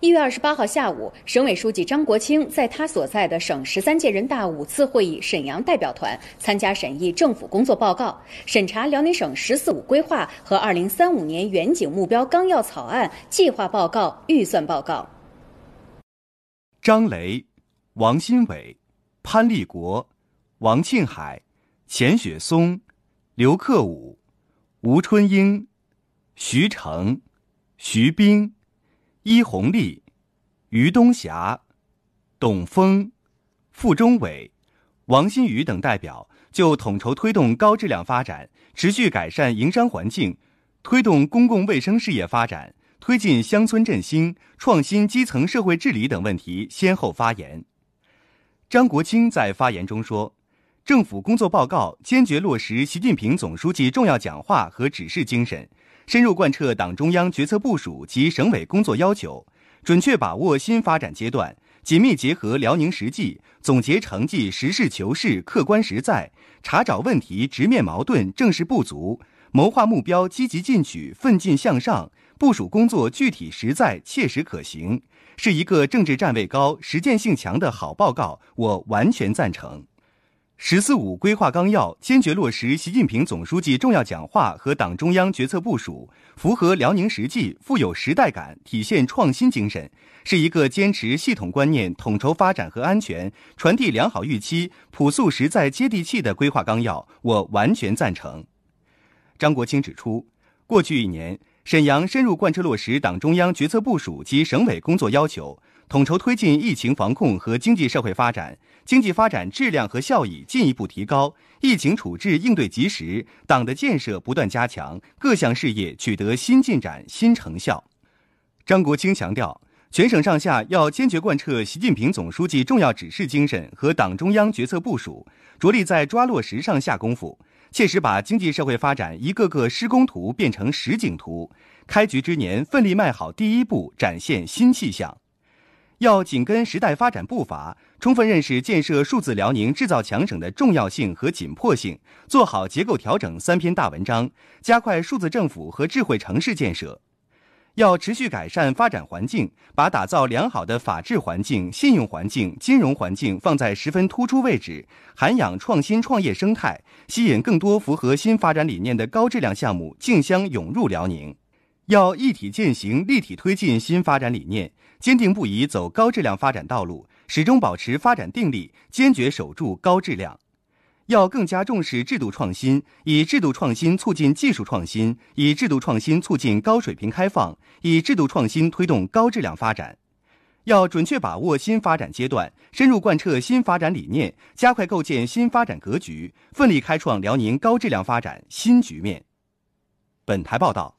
一月二十八号下午，省委书记张国清在他所在的省十三届人大五次会议沈阳代表团参加审议政府工作报告，审查辽宁省“十四五”规划和二零三五年远景目标纲要草案、计划报告、预算报告。张雷、王新伟、潘立国、王庆海、钱雪松、刘克武、吴春英、徐成、徐斌。伊红丽、于东霞、董峰、傅忠伟、王新宇等代表就统筹推动高质量发展、持续改善营商环境、推动公共卫生事业发展、推进乡村振兴、创新基层社会治理等问题先后发言。张国清在发言中说：“政府工作报告坚决落实习近平总书记重要讲话和指示精神。”深入贯彻党中央决策部署及省委工作要求，准确把握新发展阶段，紧密结合辽宁实际，总结成绩实事求是、客观实在，查找问题、直面矛盾、正视不足，谋划目标、积极进取、奋进向上，部署工作具体实在、切实可行，是一个政治站位高、实践性强的好报告，我完全赞成。“十四五”规划纲要坚决落实习近平总书记重要讲话和党中央决策部署，符合辽宁实际，富有时代感，体现创新精神，是一个坚持系统观念、统筹发展和安全，传递良好预期、朴素实在、接地气的规划纲要。我完全赞成。张国清指出，过去一年。沈阳深入贯彻落实党中央决策部署及省委工作要求，统筹推进疫情防控和经济社会发展，经济发展质量和效益进一步提高，疫情处置应对及时，党的建设不断加强，各项事业取得新进展新成效。张国清强调，全省上下要坚决贯彻习近平总书记重要指示精神和党中央决策部署，着力在抓落实上下功夫。切实把经济社会发展一个个施工图变成实景图，开局之年奋力迈好第一步，展现新气象。要紧跟时代发展步伐，充分认识建设数字辽宁、制造强省的重要性和紧迫性，做好结构调整三篇大文章，加快数字政府和智慧城市建设。要持续改善发展环境，把打造良好的法治环境、信用环境、金融环境放在十分突出位置，涵养创新创业生态，吸引更多符合新发展理念的高质量项目竞相涌入辽宁。要一体践行、立体推进新发展理念，坚定不移走高质量发展道路，始终保持发展定力，坚决守住高质量。要更加重视制度创新，以制度创新促进技术创新，以制度创新促进高水平开放，以制度创新推动高质量发展。要准确把握新发展阶段，深入贯彻新发展理念，加快构建新发展格局，奋力开创辽宁高质量发展新局面。本台报道。